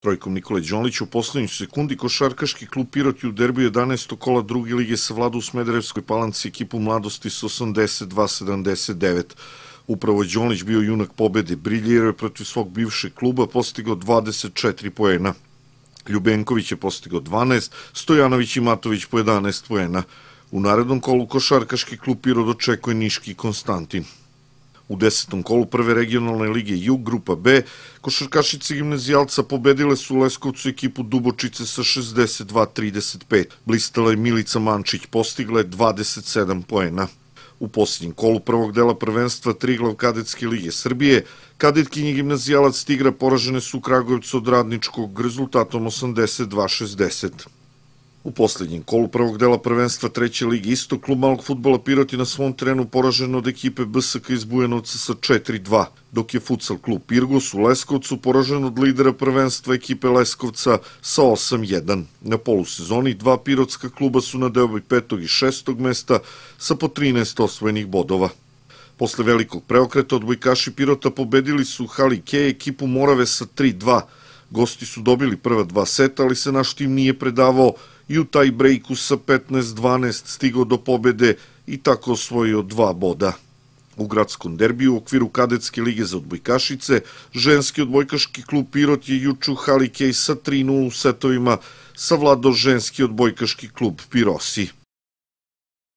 Trojkom Nikole Đonlić u poslednjoj sekundi košarkaški klub Pirot u derbiju 11. kola druge lige sa vladu u Smederevskoj palanci ekipu mladosti s 82-79. Upravo Đonlić bio junak pobede, briljirao je protiv svog bivšeg kluba, postigao 24 poena. Ljubenković je postigao 12, Stojanović i Matović po 11 poena. U narednom kolu košarkaški klub Pirot očekuje Niški Konstantin. U desetom kolu prve regionalne lige Jug grupa B, košarkašice gimnazijalca pobedile su Leskovcu ekipu Dubočice sa 62-35. Blistala je Milica Mančić, postigla je 27 poena. U posljednjem kolu prvog dela prvenstva Triglav kadetske lige Srbije, kadetkinje gimnazijalac Tigra poražene su u Kragujevcu od radničkog rezultatom 82-60. U posljednjem kolu prvog dela prvenstva treće ligi istog klub malog futbola Pirot je na svom trenu poražen od ekipe BSK iz Bujanovca sa 4-2, dok je futsal klub Pirgos u Leskovcu poražen od lidera prvenstva ekipe Leskovca sa 8-1. Na polusezoni dva pirotska kluba su na deobi petog i šestog mesta sa po 13 osvojenih bodova. Posle velikog preokreta odbojkaši Pirota pobedili su Hali Kej ekipu Morave sa 3-2, Gosti su dobili prva dva seta, ali se naš tim nije predavao i u taj brejku sa 15-12 stigao do pobede i tako osvojio dva boda. U gradskom derbiju u okviru kadetske lige za odbojkašice, ženski odbojkaški klub Pirot je juču Halikej sa 3-0 u setovima savladao ženski odbojkaški klub Pirosi.